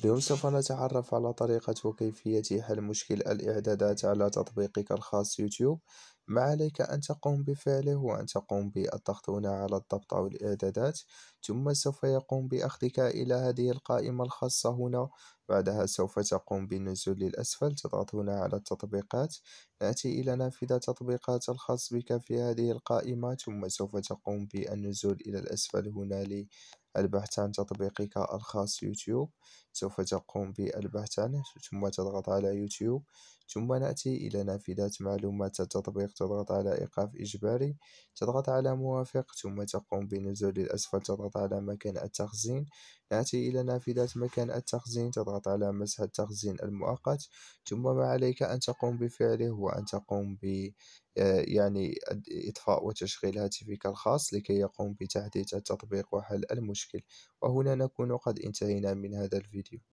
اليوم سوف نتعرف على طريقة وكيفية حل مشكل الإعدادات على تطبيقك الخاص يوتيوب ما عليك أن تقوم بفعله هو أن تقوم بالضغط هنا على الضبط أو الإعدادات ثم سوف يقوم بأخذك إلى هذه القائمة الخاصة هنا بعدها سوف تقوم بالنزول للأسفل تضغط هنا على التطبيقات نأتي إلى نافذة تطبيقات الخاص بك في هذه القائمة ثم سوف تقوم بالنزول إلى الأسفل هنا لي البحث عن تطبيقك الخاص يوتيوب سوف تقوم بالبحث عنه ثم تضغط على يوتيوب ثم نأتي إلى نافذة معلومات التطبيق تضغط على إيقاف إجباري تضغط على موافق ثم تقوم بنزول الأسفل تضغط على مكان التخزين نأتي إلى نافذة مكان التخزين تضغط على مسح التخزين المؤقت ثم ما عليك أن تقوم بفعله هو أن تقوم ب آه، يعني إطفاء وتشغيل هاتفك الخاص لكي يقوم بتحديث التطبيق وحل المشكل وهنا نكون قد انتهينا من هذا الفيديو